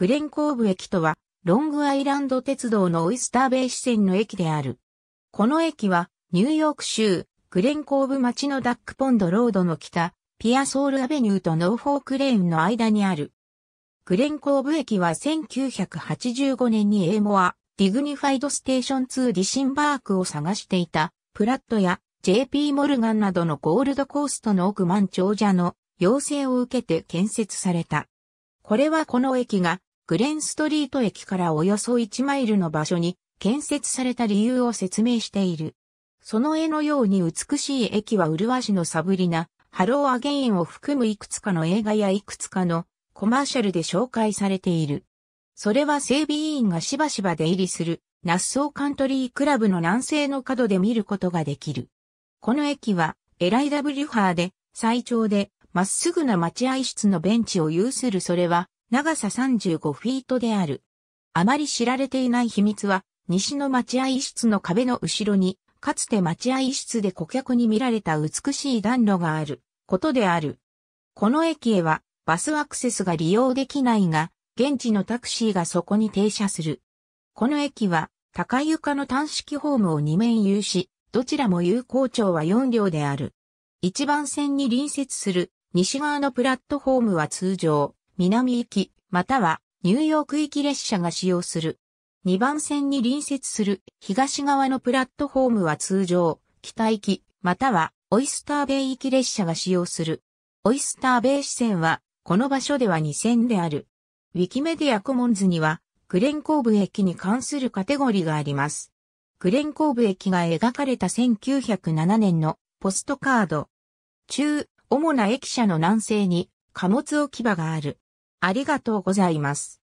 グレンコーブ駅とは、ロングアイランド鉄道のオイスターベイ支線の駅である。この駅は、ニューヨーク州、グレンコーブ町のダックポンドロードの北、ピアソールアベニューとノーフォークレーンの間にある。グレンコーブ駅は1985年にエーモア、ディグニファイドステーション2ディシンバークを探していた、プラットや JP モルガンなどのゴールドコーストの億万長者の要請を受けて建設された。これはこの駅がグレンストリート駅からおよそ1マイルの場所に建設された理由を説明している。その絵のように美しい駅は麗しのサブリナ、ハローアゲインを含むいくつかの映画やいくつかのコマーシャルで紹介されている。それは整備委員がしばしば出入りするナッソーカントリークラブの南西の角で見ることができる。この駅はエライダブリュハーで最長でまっすぐな待合室のベンチを有するそれは長さ35フィートである。あまり知られていない秘密は、西の待合室の壁の後ろに、かつて待合室で顧客に見られた美しい暖炉がある、ことである。この駅へは、バスアクセスが利用できないが、現地のタクシーがそこに停車する。この駅は、高床の単式ホームを2面有し、どちらも有効長は4両である。一番線に隣接する西側のプラットホームは通常、南行き、またはニューヨーク行き列車が使用する。2番線に隣接する東側のプラットフォームは通常、北行き、またはオイスターベイ行き列車が使用する。オイスターベイ支線は、この場所では2線である。ウィキメディアコモンズには、グレンコーブ駅に関するカテゴリーがあります。グレンコーブ駅が描かれた1907年のポストカード。中、主な駅舎の南西に貨物置き場がある。ありがとうございます。